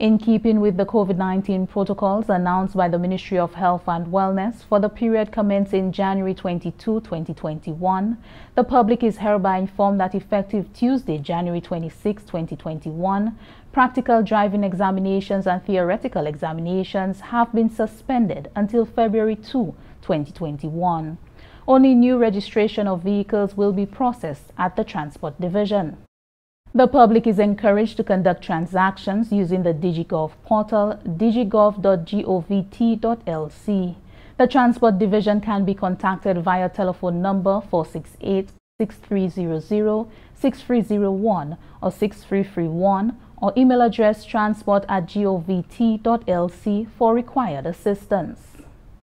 in keeping with the COVID-19 protocols announced by the Ministry of Health and Wellness for the period commencing January 22, 2021, the public is hereby informed that effective Tuesday, January 26, 2021, practical driving examinations and theoretical examinations have been suspended until February 2, 2021. Only new registration of vehicles will be processed at the Transport Division. The public is encouraged to conduct transactions using the DigiGov portal digigov.govt.lc. The Transport Division can be contacted via telephone number 468 6300 6301 or 6331 or email address transport at govt.lc for required assistance.